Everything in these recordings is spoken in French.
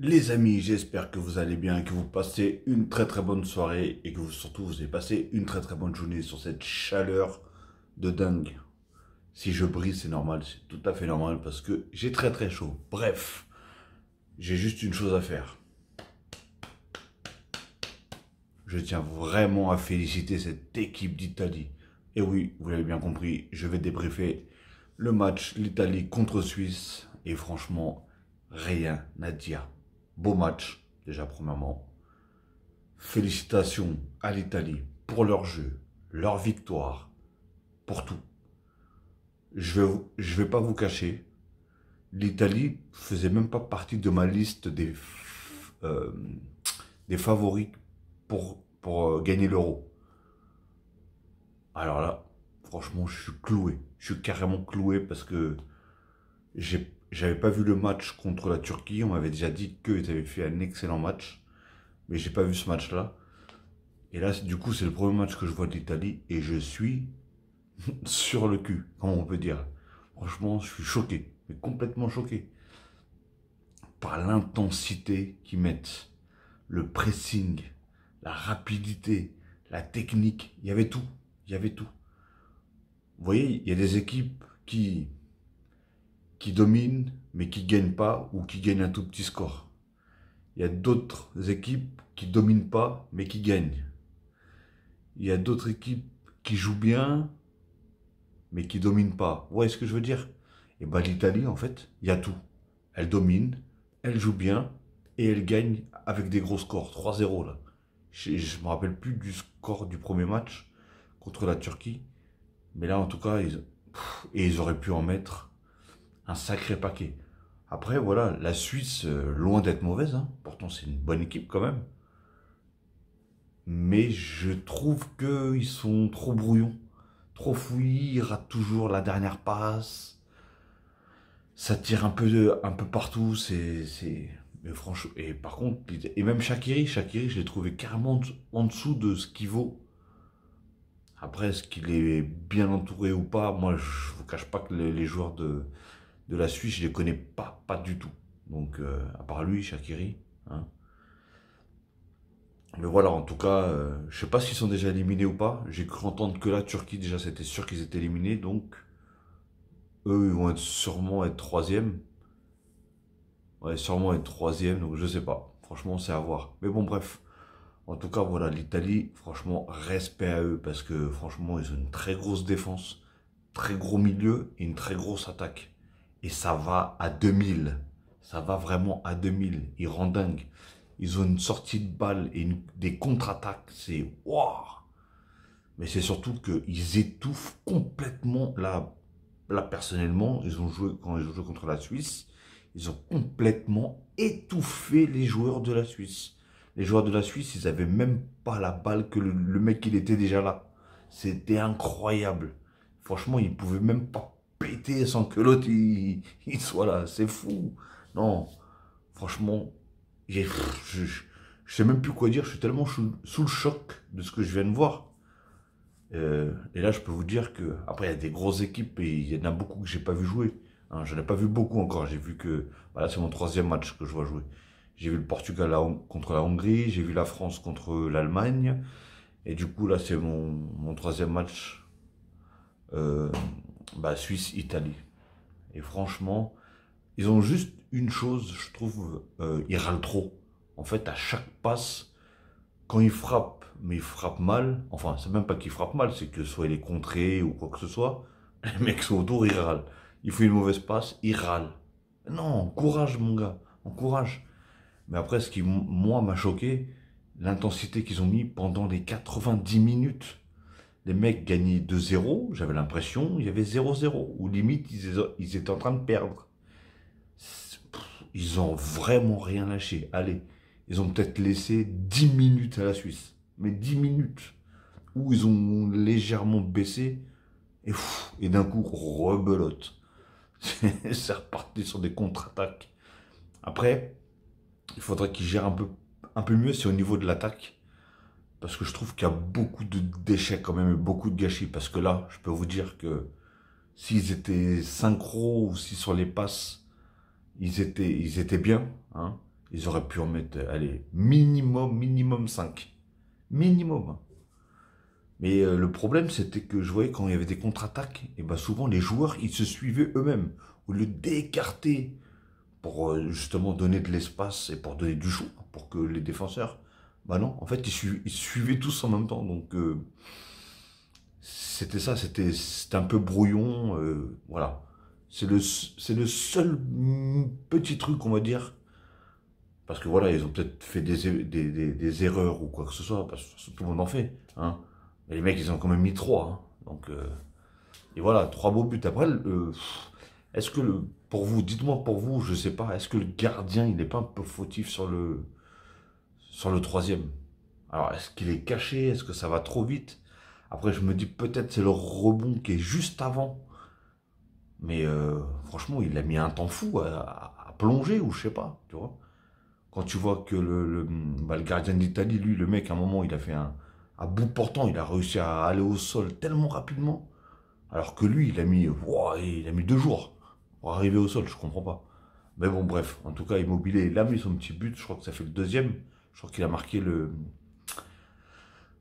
Les amis, j'espère que vous allez bien, que vous passez une très très bonne soirée et que vous surtout vous avez passé une très très bonne journée sur cette chaleur de dingue. Si je brise, c'est normal, c'est tout à fait normal parce que j'ai très très chaud. Bref, j'ai juste une chose à faire. Je tiens vraiment à féliciter cette équipe d'Italie. Et oui, vous l'avez bien compris, je vais débriefer le match l'Italie contre Suisse et franchement, rien à dire. Beau match, déjà premièrement. Félicitations à l'Italie pour leur jeu, leur victoire, pour tout. Je ne vais, je vais pas vous cacher, l'Italie faisait même pas partie de ma liste des, euh, des favoris pour, pour euh, gagner l'euro. Alors là, franchement, je suis cloué. Je suis carrément cloué parce que j'ai j'avais pas vu le match contre la Turquie. On m'avait déjà dit qu'ils avaient fait un excellent match. Mais j'ai pas vu ce match-là. Et là, du coup, c'est le premier match que je vois d'Italie. Et je suis sur le cul, Comment on peut dire. Franchement, je suis choqué. Mais complètement choqué. Par l'intensité qu'ils mettent. Le pressing. La rapidité. La technique. Il y avait tout. Il y avait tout. Vous voyez, il y a des équipes qui qui dominent mais qui gagnent pas ou qui gagnent un tout petit score. Il y a d'autres équipes qui dominent pas mais qui gagnent. Il y a d'autres équipes qui jouent bien mais qui dominent pas. Vous voyez ce que je veux dire Et eh bien l'Italie, en fait, il y a tout. Elle domine, elle joue bien et elle gagne avec des gros scores. 3-0 là. Je me rappelle plus du score du premier match contre la Turquie. Mais là, en tout cas, ils, et ils auraient pu en mettre un sacré paquet. Après, voilà, la Suisse, euh, loin d'être mauvaise, hein. pourtant c'est une bonne équipe quand même. Mais je trouve qu'ils sont trop brouillons, trop fouillis, ils toujours la dernière passe. Ça tire un peu, de, un peu partout, c'est... franchement, et par contre, et même Shakiri, Shakiri, je l'ai trouvé carrément en dessous de ce qu'il vaut. Après, est-ce qu'il est bien entouré ou pas Moi, je vous cache pas que les joueurs de, de la Suisse, je ne les connais pas, pas du tout. Donc, euh, à part lui, Shakiri. Hein. Mais voilà, en tout cas, euh, je ne sais pas s'ils sont déjà éliminés ou pas. J'ai cru entendre que la Turquie, déjà, c'était sûr qu'ils étaient éliminés. Donc, eux, ils vont être, sûrement être troisième. Ouais, sûrement être troisième, donc je sais pas. Franchement, c'est à voir. Mais bon, bref. En tout cas, voilà, l'Italie, franchement, respect à eux parce que franchement, ils ont une très grosse défense, très gros milieu et une très grosse attaque. Et ça va à 2000. Ça va vraiment à 2000. Ils rendent dingue. Ils ont une sortie de balle et des contre-attaques. C'est waouh! Mais c'est surtout qu'ils étouffent complètement là, personnellement. Ils ont joué quand ils ont joué contre la Suisse. Ils ont complètement étouffé les joueurs de la Suisse. Les joueurs de la Suisse, ils avaient même pas la balle que le, le mec, il était déjà là. C'était incroyable. Franchement, ils pouvaient même pas sans que l'autre il, soit là. C'est fou. Non, franchement, je, je sais même plus quoi dire. Je suis tellement sous, le choc de ce que je viens de voir. Euh, et là, je peux vous dire que après, il y a des grosses équipes et il y en a beaucoup que j'ai pas vu jouer. Hein. je n'ai pas vu beaucoup encore. J'ai vu que voilà, bah c'est mon troisième match que je vois jouer. J'ai vu le Portugal contre la Hongrie, j'ai vu la France contre l'Allemagne. Et du coup, là, c'est mon, mon, troisième match. Euh, bah, Suisse, Italie. Et franchement, ils ont juste une chose, je trouve, euh, ils râlent trop. En fait, à chaque passe, quand ils frappent, mais ils frappent mal, enfin, c'est même pas qu'ils frappent mal, c'est que soit il est contré ou quoi que ce soit, les mecs sont autour, ils râlent. Il fait une mauvaise passe, ils râlent. Non, courage, mon gars, encourage. Mais après, ce qui, moi, m'a choqué, l'intensité qu'ils ont mis pendant les 90 minutes les mecs gagnaient de 0 j'avais l'impression, il y avait 0-0, ou limite, ils, étaient en train de perdre. Ils ont vraiment rien lâché. Allez, ils ont peut-être laissé 10 minutes à la Suisse, mais 10 minutes, où ils ont légèrement baissé, et, et d'un coup, rebelote. Ça reparti sur des contre-attaques. Après, il faudrait qu'ils gèrent un peu, un peu mieux, c'est au niveau de l'attaque parce que je trouve qu'il y a beaucoup de déchets quand même, beaucoup de gâchis, parce que là, je peux vous dire que s'ils étaient synchro ou si sur les passes, ils étaient, étaient bien, hein, ils auraient pu en mettre, allez, minimum, minimum 5. Minimum. Mais euh, le problème, c'était que je voyais quand il y avait des contre-attaques, et ben souvent les joueurs, ils se suivaient eux-mêmes, au lieu d'écarter pour euh, justement donner de l'espace et pour donner du choix, pour que les défenseurs bah non, en fait, ils, suivaient tous en même temps. Donc, euh, c'était ça, c'était un peu brouillon. Euh, voilà. C'est le, le seul petit truc, on va dire. Parce que voilà, ils ont peut-être fait des, erreurs ou quoi que ce soit, parce que tout le monde en fait. Hein. Mais les mecs, ils ont quand même mis trois. Hein. Donc, euh, et voilà, trois beaux buts. Après, est-ce que pour vous, dites-moi pour vous, je sais pas, est-ce que le gardien, il n'est pas un peu fautif sur le, sur le troisième. Alors, est-ce qu'il est caché Est-ce que ça va trop vite Après, je me dis peut-être c'est le rebond qui est juste avant. Mais euh, franchement, il a mis un temps fou à, plonger ou je sais pas, tu vois. Quand tu vois que le, le, bah, gardien d'Italie, lui, le mec, à un moment, il a fait un, à bout portant, il a réussi à aller au sol tellement rapidement. Alors que lui, il a mis, il a mis deux jours pour arriver au sol, je comprends pas. Mais bon, bref, en tout cas, Immobilier, il a mis son petit but, je crois que ça fait le deuxième. Je crois qu'il a marqué le,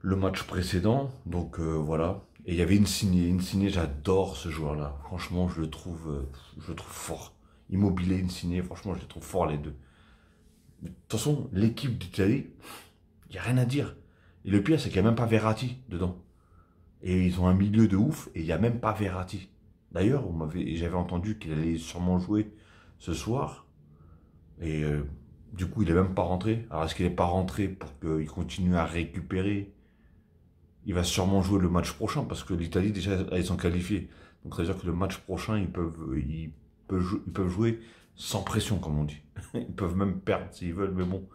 le match précédent. Donc euh, voilà. Et il y avait une Insigné, j'adore ce joueur-là. Franchement, je le trouve, euh, je le trouve fort. Immobilier, Insigné, franchement, je les trouve forts les deux. De toute façon, l'équipe d'Italie, il n'y a rien à dire. Et le pire, c'est qu'il n'y a même pas Verratti dedans. Et ils ont un milieu de ouf et il n'y a même pas Verratti. D'ailleurs, j'avais entendu qu'il allait sûrement jouer ce soir. Et euh, du coup, il n'est même pas rentré. Alors, est-ce qu'il n'est pas rentré pour qu'il continue à récupérer Il va sûrement jouer le match prochain parce que l'Italie, déjà, ils sont qualifiés. Donc, ça veut dire que le match prochain, ils peuvent, ils jouer sans pression, comme on dit. Ils peuvent même perdre s'ils veulent, mais bon.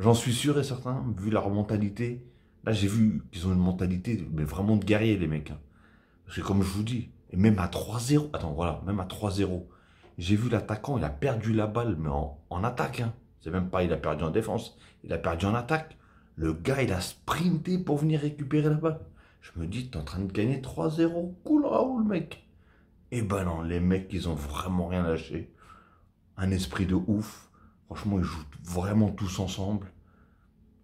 J'en suis sûr et certain, vu leur mentalité. Là, j'ai vu qu'ils ont une mentalité mais vraiment de guerrier, les mecs. Hein. Parce que, comme je vous dis, et même à 3-0, attends, voilà, même à 3-0, j'ai vu l'attaquant, il a perdu la balle, mais en, en attaque. Hein. C'est même pas, il a perdu en défense, il a perdu en attaque. Le gars, il a sprinté pour venir récupérer la balle. Je me dis, t'es en train de gagner 3-0. Cool, Raoul, mec. Et eh ben non, les mecs, ils ont vraiment rien lâché. Un esprit de ouf. Franchement, ils jouent vraiment tous ensemble.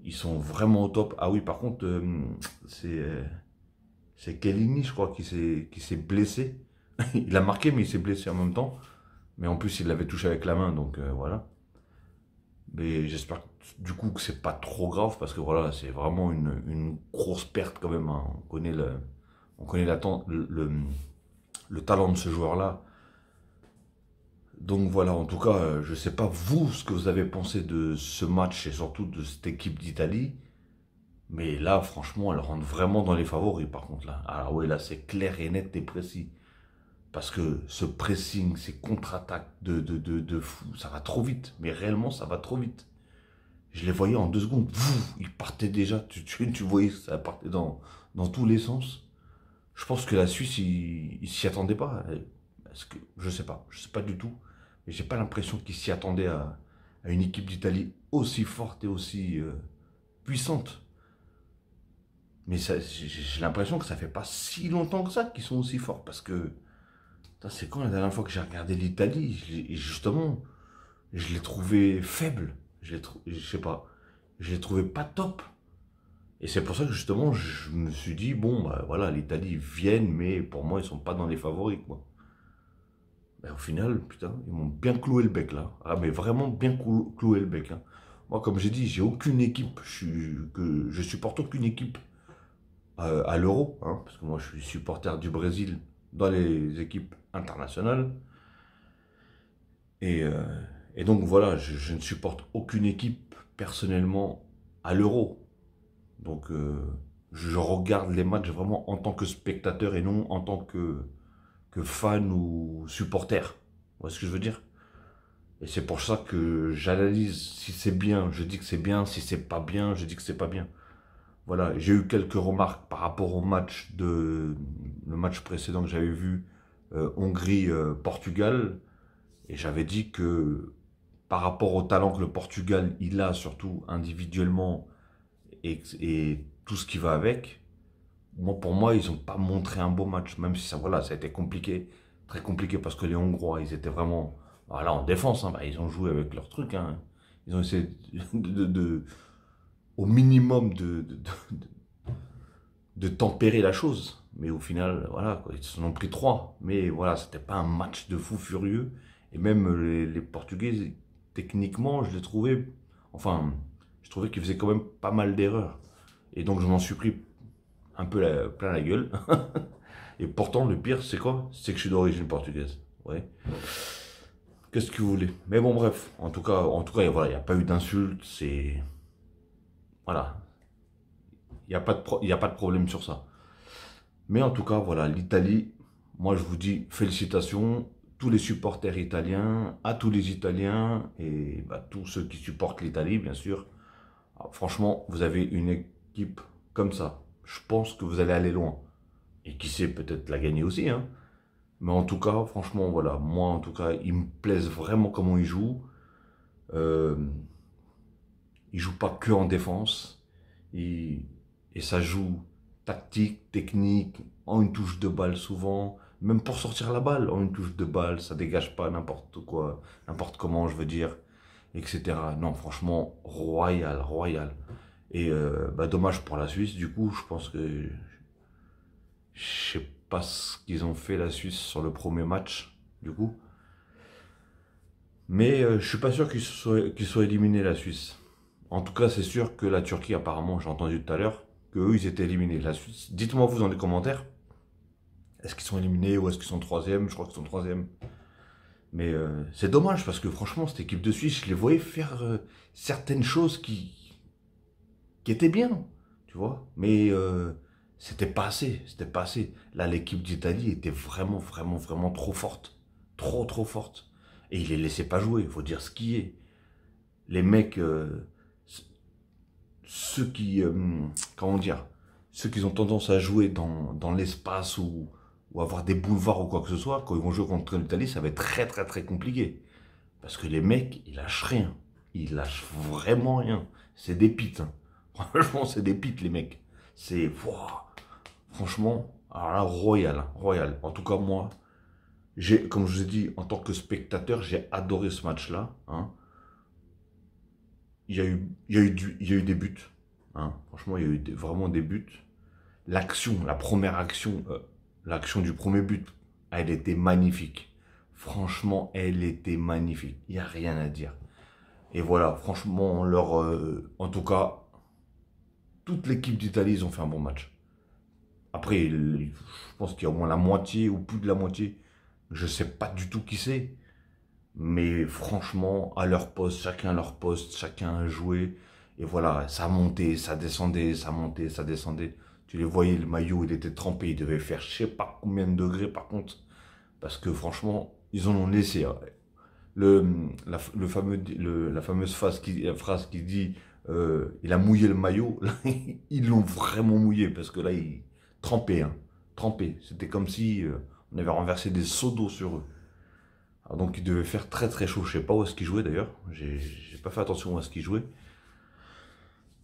Ils sont vraiment au top. Ah oui, par contre, euh, c'est euh, c'est Kellini, je crois, qui s'est blessé. il a marqué, mais il s'est blessé en même temps. Mais en plus, il l'avait touché avec la main, donc euh, voilà. Mais j'espère du coup que c'est pas trop grave parce que voilà, c'est vraiment une, grosse perte quand même. Hein. On connaît, le, on connaît la, le, le, le, talent de ce joueur-là. Donc voilà, en tout cas, euh, je sais pas vous ce que vous avez pensé de ce match et surtout de cette équipe d'Italie. Mais là, franchement, elle rentre vraiment dans les favoris par contre. Là. oui, oui là, c'est clair et net et précis. Parce que ce pressing, ces contre-attaques de, de, de, de fou, ça va trop vite. Mais réellement, ça va trop vite. Je les voyais en deux secondes. ils partaient déjà. Tu, tu, tu voyais, ça partait dans, dans tous les sens. Je pense que la Suisse, ils ne s'y attendaient pas. que, je ne sais pas. Je ne sais pas du tout. Mais j'ai pas l'impression qu'ils s'y attendaient à, une équipe d'Italie aussi forte et aussi euh, puissante. Mais j'ai l'impression que ça fait pas si longtemps que ça qu'ils sont aussi forts. Parce que c'est quand la dernière fois que j'ai regardé l'Italie Justement, je l'ai trouvé faible. Je l'ai trouvé, je sais pas, je l'ai trouvé pas top. Et c'est pour ça que justement, je me suis dit, bon, bah, voilà, l'Italie viennent, mais pour moi, ils sont pas dans les favoris, quoi. au final, putain, ils m'ont bien cloué le bec, là. Ah, mais vraiment bien cloué le bec, hein. Moi, comme j'ai dit, j'ai aucune équipe, je, suis, que, je supporte aucune équipe euh, à, l'euro, hein, parce que moi, je suis supporter du Brésil dans les équipes internationales. Et, euh, donc voilà, je, ne supporte aucune équipe personnellement à l'euro. Donc euh, je regarde les matchs vraiment en tant que spectateur et non en tant que, que fan ou supporter. Vous voyez ce que je veux dire Et c'est pour ça que j'analyse si c'est bien, je dis que c'est bien, si c'est pas bien, je dis que c'est pas bien. Voilà, j'ai eu quelques remarques par rapport au match de le match précédent que j'avais vu euh, Hongrie-Portugal euh, et j'avais dit que par rapport au talent que le Portugal il a surtout individuellement et, tout ce qui va avec, moi, pour moi ils n'ont pas montré un beau match même si ça voilà ça a été compliqué très compliqué parce que les Hongrois ils étaient vraiment voilà en défense hein, bah, ils ont joué avec leur truc hein. ils ont essayé de au minimum de, de, tempérer la chose. Mais au final, voilà, quoi, ils en ont pris trois. Mais voilà, c'était pas un match de fou furieux. Et même les, Portugais, techniquement, je les trouvais, enfin, je trouvais qu'ils faisaient quand même pas mal d'erreurs. Et donc je m'en suis pris un peu plein la gueule. Et pourtant, le pire, c'est quoi C'est que je suis d'origine portugaise. Ouais. Qu'est-ce que vous voulez Mais bon, bref. En tout cas, en tout cas, voilà, il n'y a pas eu d'insultes. C'est voilà. Il n'y a, pas de a pas de problème sur ça. Mais en tout cas, voilà, l'Italie, moi je vous dis félicitations, tous les supporters italiens, à tous les Italiens et bah, tous ceux qui supportent l'Italie, bien sûr. Ah, franchement, vous avez une équipe comme ça. Je pense que vous allez aller loin. Et qui sait, peut-être la gagner aussi. Hein. Mais en tout cas, franchement, voilà, moi en tout cas, il me plaisent vraiment comment il joue euh, il joue pas que en défense. et ça joue tactique, technique, en une touche de balle souvent. Même pour sortir la balle, en une touche de balle, ça dégage pas n'importe quoi, n'importe comment, je veux dire, etc. Non, franchement, royal, royal. Et euh, bah, dommage pour la Suisse, du coup, je pense que. Je sais pas ce qu'ils ont fait la Suisse sur le premier match, du coup. Mais euh, je suis pas sûr qu'ils soient, soient éliminés la Suisse. En tout cas, c'est sûr que la Turquie, apparemment, j'ai entendu tout à l'heure, qu'eux, ils étaient éliminés. La Suisse, dites-moi vous dans les commentaires, est-ce qu'ils sont éliminés ou est-ce qu'ils sont troisième Je crois qu'ils sont troisième. Mais euh, c'est dommage parce que franchement, cette équipe de Suisse, je les voyais faire euh, certaines choses qui, qui étaient bien, tu vois. Mais euh, c'était pas assez, c'était pas assez. Là, l'équipe d'Italie était vraiment, vraiment, vraiment trop forte. Trop, trop forte. Et il les laissaient pas jouer, il faut dire ce qui est. Les mecs ceux qui, euh, comment dire, ceux qui ont tendance à jouer dans, l'espace ou, ou, avoir des boulevards ou quoi que ce soit, quand ils vont jouer contre l'Italie, ça va être très très très compliqué. Parce que les mecs, ils lâchent rien. Ils lâchent vraiment rien. C'est des pites. Hein. Franchement, c'est des pites, les mecs. C'est, franchement, alors royal, hein, royal. En tout cas, moi, j'ai, comme je vous ai dit, en tant que spectateur, j'ai adoré ce match-là. Hein il y a eu, a eu, des buts. Hein. Franchement, il y a eu vraiment des buts. L'action, la première action, euh, l'action du premier but, elle était magnifique. Franchement, elle était magnifique. Il n'y a rien à dire. Et voilà, franchement, leur, euh, en tout cas, toute l'équipe d'Italie, ils ont fait un bon match. Après, je pense qu'il y a au moins la moitié ou plus de la moitié. Je ne sais pas du tout qui c'est. Mais franchement, à leur poste, chacun à leur poste, chacun a joué. Et voilà, ça montait, ça descendait, ça montait, ça descendait. Tu les voyais, le maillot, il était trempé. Il devait faire je sais pas combien de degrés par contre. Parce que franchement, ils en ont laissé. Hein. Le, la, fameuse phrase qui, phrase qui dit euh, il a mouillé le maillot, ils l'ont vraiment mouillé parce que là, il trempait. Hein. Trempé. C'était comme si euh, on avait renversé des seaux d'eau sur eux. Ah, donc il devait faire très très chaud. Je sais pas où est-ce qu'il jouait d'ailleurs. J'ai pas fait attention à ce qu'il jouait.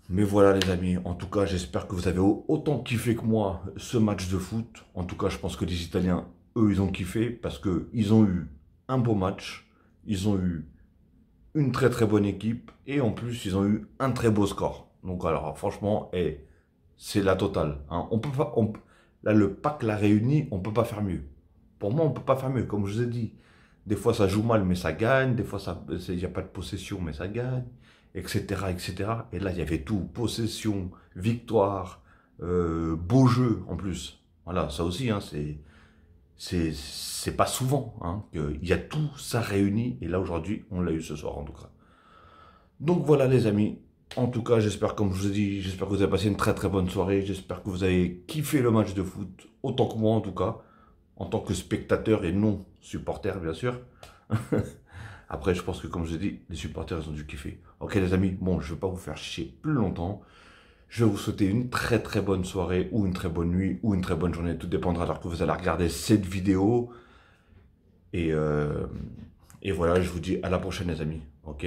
Mais voilà les amis, en tout cas j'espère que vous avez autant kiffé que moi ce match de foot. En tout cas je pense que les Italiens, eux, ils ont kiffé parce qu'ils ont eu un beau match, ils ont eu une très très bonne équipe et en plus ils ont eu un très beau score. Donc alors franchement, eh, c'est la totale. Hein. On peut pas, là le pack l'a réuni, on peut pas faire mieux. Pour moi on peut pas faire mieux, comme je vous ai dit. Des fois, ça joue mal, mais ça gagne. Des fois, il n'y a pas de possession, mais ça gagne, etc. etc. Et là, il y avait tout. Possession, victoire, euh, beau jeu en plus. Voilà, ça aussi, hein, c'est c'est pas souvent. Hein, il y a tout ça réuni. Et là, aujourd'hui, on l'a eu ce soir, en tout cas. Donc voilà, les amis. En tout cas, j'espère, comme je vous ai j'espère que vous avez passé une très très bonne soirée. J'espère que vous avez kiffé le match de foot, autant que moi en tout cas en tant que spectateur et non supporter, bien sûr. Après, je pense que, comme je dit, les supporters, ils ont dû kiffer. Ok, les amis, bon, je ne vais pas vous faire chier plus longtemps. Je vais vous souhaiter une très très bonne soirée ou une très bonne nuit ou une très bonne journée. Tout dépendra alors que vous allez regarder cette vidéo. Et, euh, et voilà, je vous dis à la prochaine, les amis. Ok